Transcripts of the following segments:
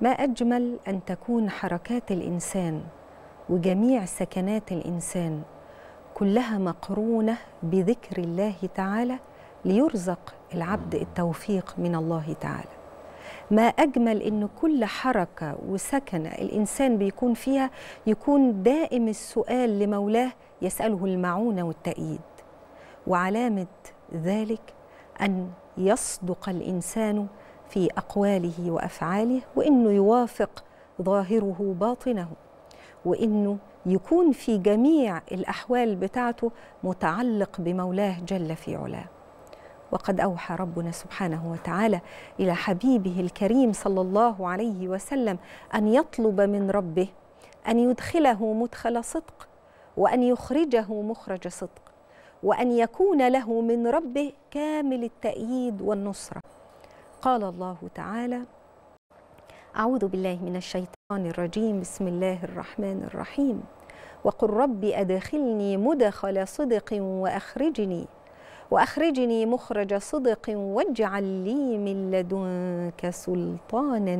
ما اجمل ان تكون حركات الانسان وجميع سكنات الانسان كلها مقرونه بذكر الله تعالى ليرزق العبد التوفيق من الله تعالى ما أجمل أن كل حركة وسكنة الإنسان بيكون فيها يكون دائم السؤال لمولاه يسأله المعونة والتأييد وعلامة ذلك أن يصدق الإنسان في أقواله وأفعاله وإنه يوافق ظاهره باطنه وإنه يكون في جميع الأحوال بتاعته متعلق بمولاه جل في علاه وقد أوحى ربنا سبحانه وتعالى إلى حبيبه الكريم صلى الله عليه وسلم أن يطلب من ربه أن يدخله مدخل صدق وأن يخرجه مخرج صدق وأن يكون له من ربه كامل التأييد والنصرة قال الله تعالى أعوذ بالله من الشيطان الرجيم بسم الله الرحمن الرحيم وقل رب أدخلني مدخل صدق وأخرجني وأخرجني مخرج صدق واجعل لي من لدنك سلطانا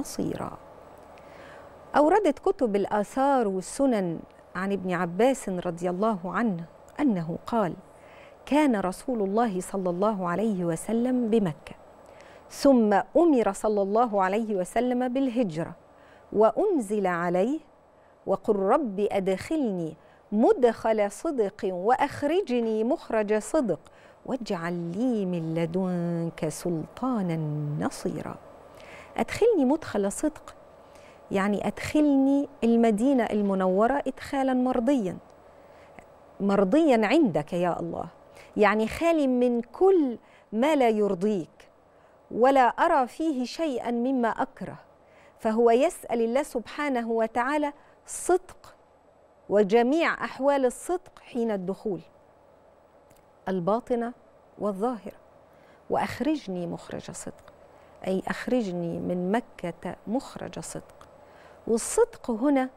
نصيرا أوردت كتب الآثار والسنن عن ابن عباس رضي الله عنه أنه قال كان رسول الله صلى الله عليه وسلم بمكة ثم أمر صلى الله عليه وسلم بالهجرة وأنزل عليه وقل رب أدخلني مدخل صدق وأخرجني مخرج صدق واجعل لي من لدنك سلطانا نصيرا أدخلني مدخل صدق يعني أدخلني المدينة المنورة إدخالا مرضيا مرضيا عندك يا الله يعني خال من كل ما لا يرضيك ولا أرى فيه شيئا مما أكره فهو يسأل الله سبحانه وتعالى صدق وجميع أحوال الصدق حين الدخول الباطنة والظاهرة وأخرجني مخرج صدق أي أخرجني من مكة مخرج صدق والصدق هنا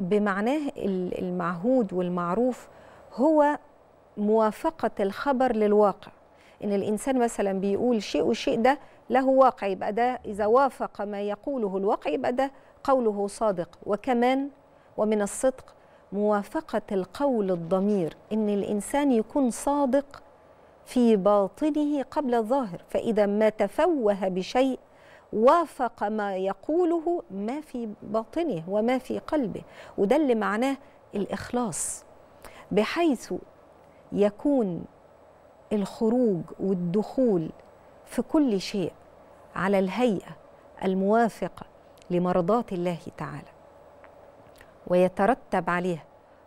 بمعناه المعهود والمعروف هو موافقة الخبر للواقع ان الانسان مثلا بيقول شيء والشيء ده له واقع يبقى ده اذا وافق ما يقوله الواقع يبقى ده قوله صادق وكمان ومن الصدق موافقه القول الضمير ان الانسان يكون صادق في باطنه قبل الظاهر فاذا ما تفوه بشيء وافق ما يقوله ما في باطنه وما في قلبه وده اللي معناه الاخلاص بحيث يكون الخروج والدخول في كل شيء على الهيئه الموافقه لمرضات الله تعالى ويترتب عليها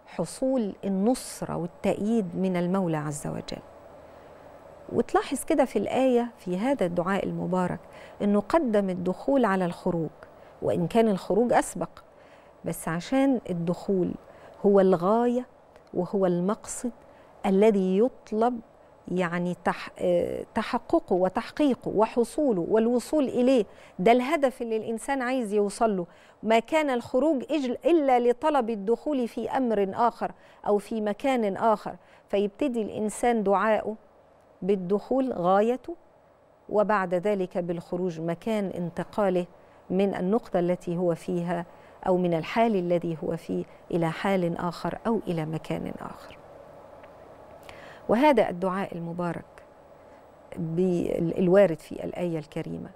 حصول النصره والتأييد من المولى عز وجل وتلاحظ كده في الآية في هذا الدعاء المبارك أنه قدم الدخول على الخروج وإن كان الخروج أسبق بس عشان الدخول هو الغاية وهو المقصد الذي يطلب يعني تحققه وتحقيقه وحصوله والوصول إليه ده الهدف اللي الإنسان عايز يوصل له ما كان الخروج إلا لطلب الدخول في أمر آخر أو في مكان آخر فيبتدي الإنسان دعاءه بالدخول غايته وبعد ذلك بالخروج مكان انتقاله من النقطة التي هو فيها أو من الحال الذي هو فيه إلى حال آخر أو إلى مكان آخر وهذا الدعاء المبارك الوارد في الآية الكريمة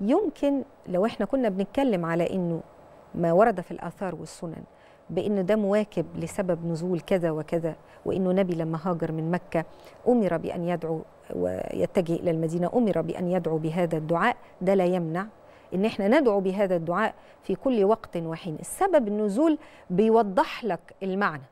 يمكن لو احنا كنا بنتكلم على انه ما ورد في الآثار والسنن بأن ده مواكب لسبب نزول كذا وكذا وأنه نبي لما هاجر من مكة أمر بأن يدعو ويتجه إلى المدينة أمر بأن يدعو بهذا الدعاء ده لا يمنع ان احنا ندعو بهذا الدعاء في كل وقت وحين السبب النزول بيوضح لك المعنى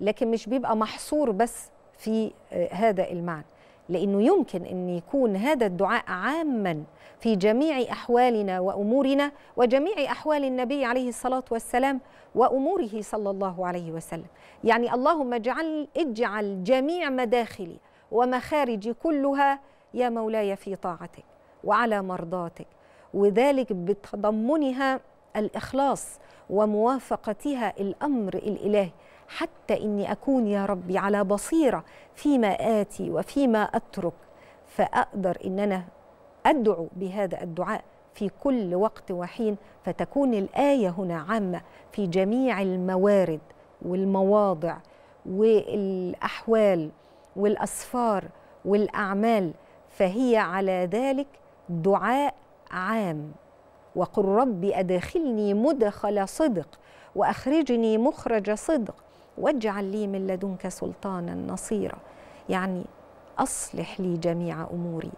لكن مش بيبقى محصور بس في آه، هذا المعنى لانه يمكن ان يكون هذا الدعاء عاما في جميع احوالنا وامورنا وجميع احوال النبي عليه الصلاه والسلام واموره صلى الله عليه وسلم يعني اللهم اجعل اجعل جميع مداخلي ومخارجي كلها يا مولاي في طاعتك وعلى مرضاتك وذلك بتضمنها الاخلاص وموافقتها الامر الالهي حتى إني أكون يا ربي على بصيرة فيما آتي وفيما أترك فأقدر إن أنا أدعو بهذا الدعاء في كل وقت وحين فتكون الآية هنا عامة في جميع الموارد والمواضع والأحوال والأسفار والأعمال فهي على ذلك دعاء عام وقل رب أدخلني مدخل صدق وأخرجني مخرج صدق واجعل لي من لدنك سلطانا نصيرا يعني اصلح لي جميع اموري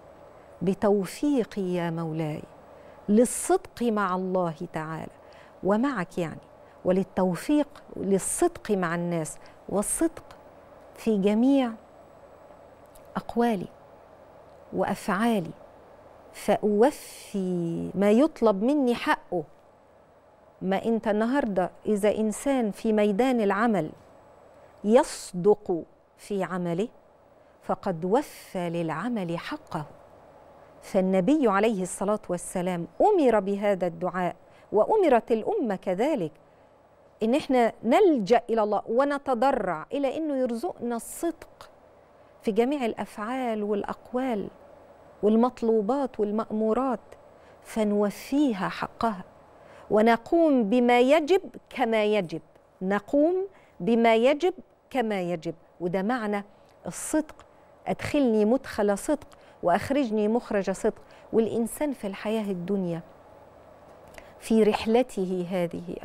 بتوفيقي يا مولاي للصدق مع الله تعالى ومعك يعني وللتوفيق للصدق مع الناس والصدق في جميع اقوالي وافعالي فاوفي ما يطلب مني حقه ما انت النهارده اذا انسان في ميدان العمل يصدق في عمله فقد وفى للعمل حقه فالنبي عليه الصلاه والسلام امر بهذا الدعاء وامرت الامه كذلك ان احنا نلجا الى الله ونتضرع الى انه يرزقنا الصدق في جميع الافعال والاقوال والمطلوبات والمامورات فنوفيها حقها ونقوم بما يجب كما يجب نقوم بما يجب كما يجب وده معنى الصدق أدخلني مدخل صدق وأخرجني مخرج صدق والإنسان في الحياة الدنيا في رحلته هذه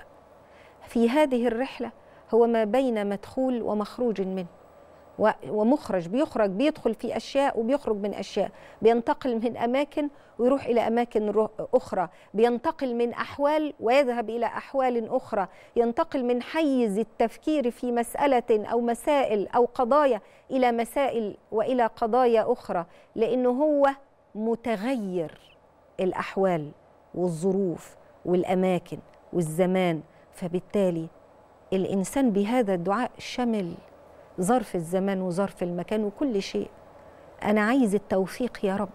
في هذه الرحلة هو ما بين مدخول ومخروج منه ومخرج بيخرج بيدخل في اشياء وبيخرج من اشياء بينتقل من اماكن ويروح الى اماكن اخرى بينتقل من احوال ويذهب الى احوال اخرى ينتقل من حيز التفكير في مساله او مسائل او قضايا الى مسائل والى قضايا اخرى لانه هو متغير الاحوال والظروف والاماكن والزمان فبالتالي الانسان بهذا الدعاء شمل ظرف الزمان وظرف المكان وكل شيء أنا عايز التوفيق يا رب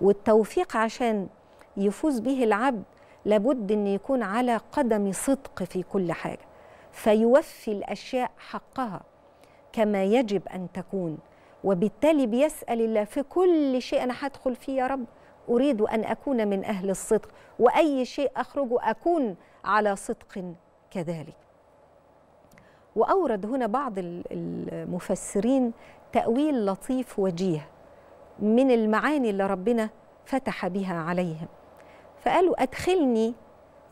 والتوفيق عشان يفوز به العبد لابد أن يكون على قدم صدق في كل حاجة فيوفي الأشياء حقها كما يجب أن تكون وبالتالي بيسأل الله في كل شيء أنا هدخل فيه يا رب أريد أن أكون من أهل الصدق وأي شيء أخرجه أكون على صدق كذلك وأورد هنا بعض المفسرين تأويل لطيف وجيه من المعاني اللي ربنا فتح بها عليهم فقالوا أدخلني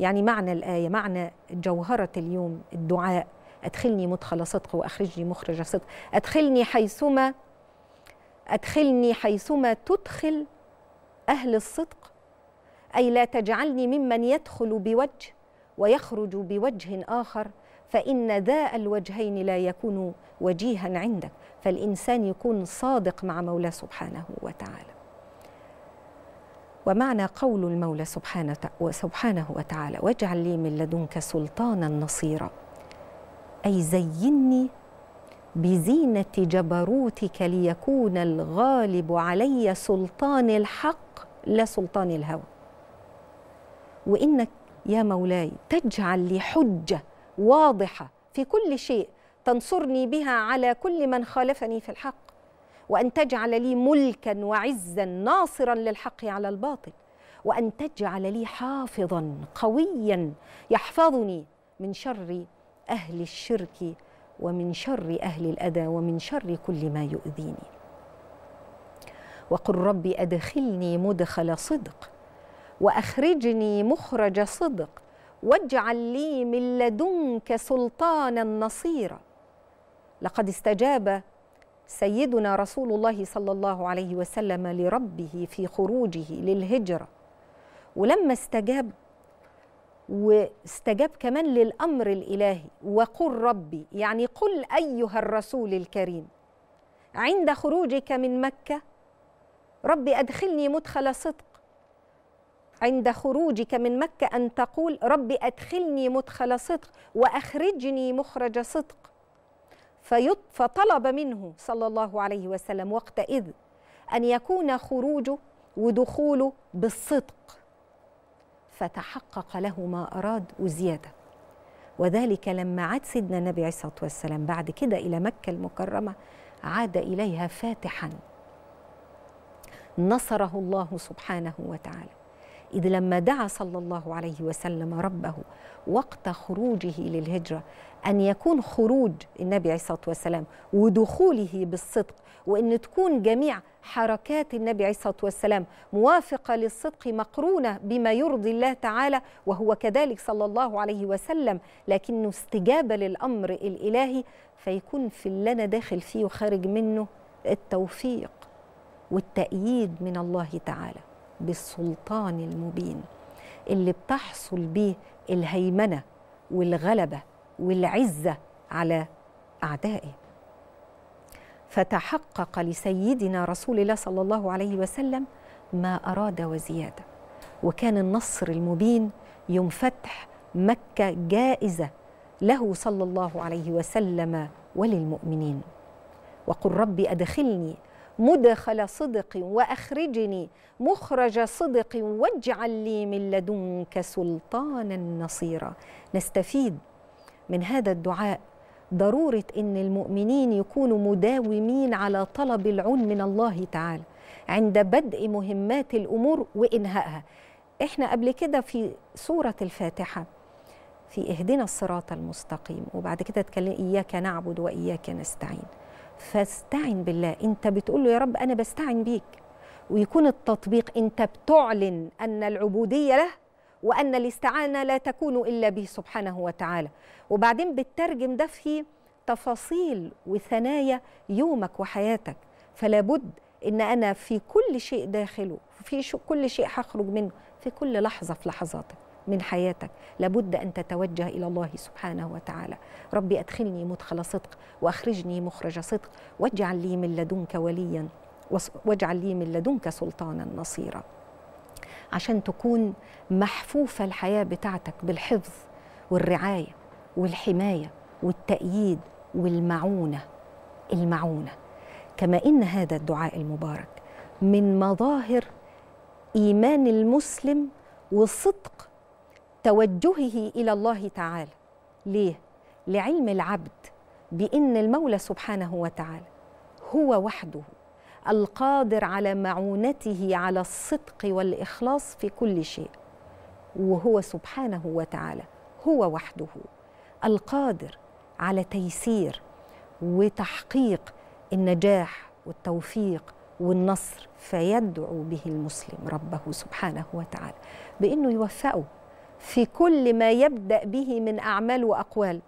يعني معنى الآية معنى جوهرة اليوم الدعاء أدخلني مدخل صدق وأخرجني مخرج صدق أدخلني حيثما أدخلني حيثما تدخل أهل الصدق أي لا تجعلني ممن يدخل بوجه ويخرج بوجه آخر فإن ذا الوجهين لا يكون وجيها عندك فالإنسان يكون صادق مع مولاه سبحانه وتعالى ومعنى قول المولى سبحانه وتعالى واجعل لي من لدنك سلطانا نصيرا أي زيني بزينة جبروتك ليكون الغالب علي سلطان الحق لا سلطان الهوى وإنك يا مولاي تجعل لي حجة واضحه في كل شيء تنصرني بها على كل من خالفني في الحق وان تجعل لي ملكا وعزا ناصرا للحق على الباطل وان تجعل لي حافظا قويا يحفظني من شر اهل الشرك ومن شر اهل الاذى ومن شر كل ما يؤذيني وقل رب ادخلني مدخل صدق واخرجني مخرج صدق واجعل لي من لدنك سلطانا نصيرا لقد استجاب سيدنا رسول الله صلى الله عليه وسلم لربه في خروجه للهجره ولما استجاب واستجاب كمان للامر الالهي وقل ربي يعني قل ايها الرسول الكريم عند خروجك من مكه ربي ادخلني مدخل صدق عند خروجك من مكة أن تقول ربي أدخلني مدخل صدق وأخرجني مخرج صدق فطلب منه صلى الله عليه وسلم وقتئذ أن يكون خروجه ودخوله بالصدق فتحقق له ما أراد وزيادة وذلك لما عاد سيدنا النبي عليه الصلاة والسلام بعد كده إلى مكة المكرمة عاد إليها فاتحا نصره الله سبحانه وتعالى إذ لما دعا صلى الله عليه وسلم ربه وقت خروجه للهجرة أن يكون خروج النبي عليه الصلاة والسلام ودخوله بالصدق وأن تكون جميع حركات النبي عليه الصلاة والسلام موافقة للصدق مقرونة بما يرضي الله تعالى وهو كذلك صلى الله عليه وسلم لكنه استجابة للأمر الإلهي فيكون في اللي أنا داخل فيه وخارج منه التوفيق والتأييد من الله تعالى بالسلطان المبين اللي بتحصل بيه الهيمنه والغلبه والعزه على اعدائه فتحقق لسيدنا رسول الله صلى الله عليه وسلم ما اراد وزياده وكان النصر المبين يوم فتح مكه جائزه له صلى الله عليه وسلم وللمؤمنين وقل رب ادخلني مدخل صدق واخرجني مخرج صدق واجعل لي من لدنك سلطانا نصيرا نستفيد من هذا الدعاء ضروره ان المؤمنين يكونوا مداومين على طلب العون من الله تعالى عند بدء مهمات الامور وانهائها احنا قبل كده في سوره الفاتحه في اهدنا الصراط المستقيم وبعد كده اتكلم اياك نعبد واياك نستعين فاستعن بالله انت بتقول له يا رب انا بستعن بيك ويكون التطبيق انت بتعلن ان العبوديه له وان الاستعانه لا تكون الا به سبحانه وتعالى وبعدين بتترجم ده في تفاصيل وثنايا يومك وحياتك فلا بد ان انا في كل شيء داخله في كل شيء هخرج منه في كل لحظه في لحظاتك من حياتك لابد أن تتوجه إلى الله سبحانه وتعالى ربي أدخلني مدخل صدق وأخرجني مخرج صدق واجعل لي من لدنك وليا واجعل لي من لدنك سلطانا نصيرا عشان تكون محفوفة الحياة بتاعتك بالحفظ والرعاية والحماية والتأييد والمعونة المعونة كما إن هذا الدعاء المبارك من مظاهر إيمان المسلم وصدق توجهه الى الله تعالى ليه لعلم العبد بان المولى سبحانه وتعالى هو وحده القادر على معونته على الصدق والاخلاص في كل شيء وهو سبحانه وتعالى هو وحده القادر على تيسير وتحقيق النجاح والتوفيق والنصر فيدعو به المسلم ربه سبحانه وتعالى بانه يوفقه في كل ما يبدأ به من أعمال وأقوال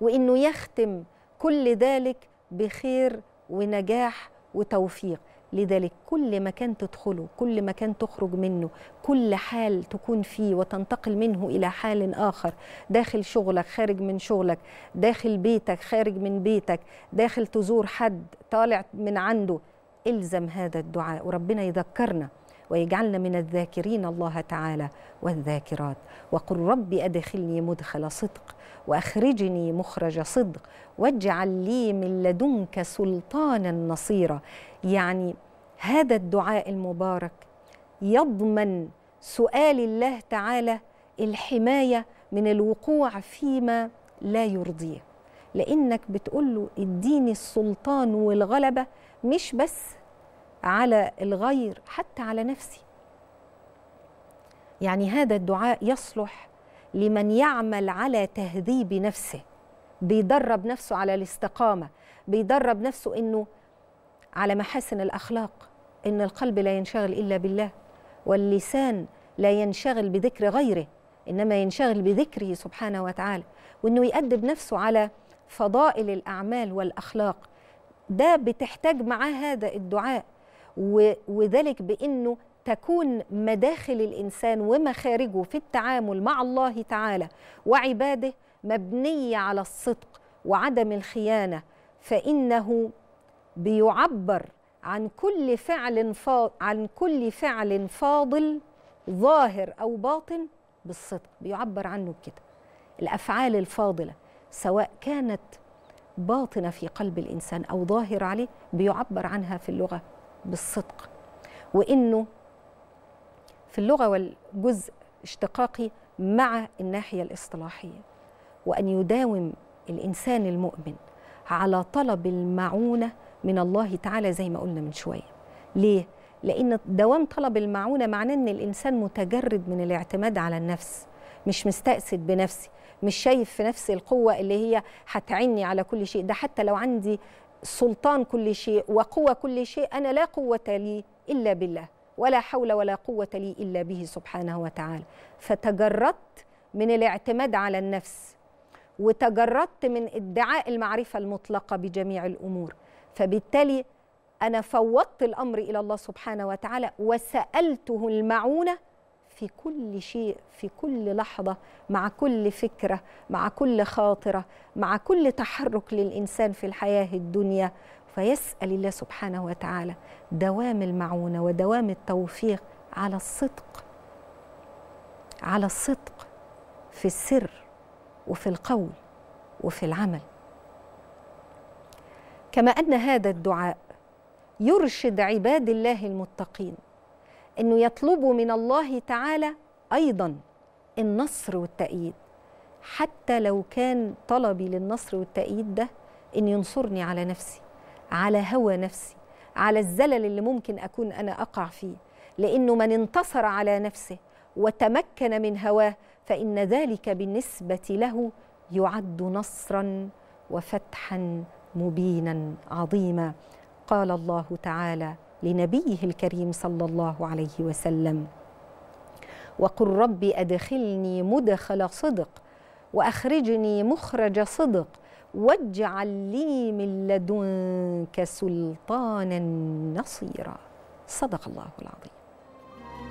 وإنه يختم كل ذلك بخير ونجاح وتوفيق لذلك كل مكان تدخله كل مكان تخرج منه كل حال تكون فيه وتنتقل منه إلى حال آخر داخل شغلك خارج من شغلك داخل بيتك خارج من بيتك داخل تزور حد طالع من عنده الزم هذا الدعاء وربنا يذكرنا ويجعلنا من الذاكرين الله تعالى والذاكرات وقل رب أدخلني مدخل صدق وأخرجني مخرج صدق واجعل لي من لدنك سلطانا نصيرا يعني هذا الدعاء المبارك يضمن سؤال الله تعالى الحماية من الوقوع فيما لا يرضيه لأنك بتقول له اديني السلطان والغلبة مش بس على الغير حتى على نفسي يعني هذا الدعاء يصلح لمن يعمل على تهذيب نفسه بيدرب نفسه على الاستقامه بيدرب نفسه انه على محاسن الاخلاق ان القلب لا ينشغل الا بالله واللسان لا ينشغل بذكر غيره انما ينشغل بذكره سبحانه وتعالى وانه يأدب نفسه على فضائل الاعمال والاخلاق ده بتحتاج معاه هذا الدعاء وذلك بانه تكون مداخل الانسان ومخارجه في التعامل مع الله تعالى وعباده مبنيه على الصدق وعدم الخيانه فانه بيعبر عن كل فعل عن كل فعل فاضل ظاهر او باطن بالصدق بيعبر عنه بكده الافعال الفاضله سواء كانت باطنه في قلب الانسان او ظاهر عليه بيعبر عنها في اللغه بالصدق وانه في اللغه والجزء اشتقاقي مع الناحيه الاصطلاحيه وان يداوم الانسان المؤمن على طلب المعونه من الله تعالى زي ما قلنا من شويه ليه لان دوام طلب المعونه معناه ان الانسان متجرد من الاعتماد على النفس مش مستأسد بنفسي مش شايف في نفسي القوة اللي هي هتعني على كل شيء ده حتى لو عندي سلطان كل شيء وقوة كل شيء أنا لا قوة لي إلا بالله ولا حول ولا قوة لي إلا به سبحانه وتعالى فتجردت من الاعتماد على النفس وتجردت من ادعاء المعرفة المطلقة بجميع الأمور فبالتالي أنا فوضت الأمر إلى الله سبحانه وتعالى وسألته المعونة في كل شيء في كل لحظة مع كل فكرة مع كل خاطرة مع كل تحرك للإنسان في الحياة الدنيا فيسأل الله سبحانه وتعالى دوام المعونة ودوام التوفيق على الصدق على الصدق في السر وفي القول وفي العمل كما أن هذا الدعاء يرشد عباد الله المتقين أنه يطلبوا من الله تعالى أيضا النصر والتأييد حتى لو كان طلبي للنصر والتأييد ده أن ينصرني على نفسي على هوى نفسي على الزلل اللي ممكن أكون أنا أقع فيه لأنه من انتصر على نفسه وتمكن من هواه فإن ذلك بالنسبة له يعد نصرا وفتحا مبينا عظيما قال الله تعالى لنبيه الكريم صلى الله عليه وسلم وقل رب أدخلني مدخل صدق وأخرجني مخرج صدق واجعل لي من لدنك سلطانا نصيرا صدق الله العظيم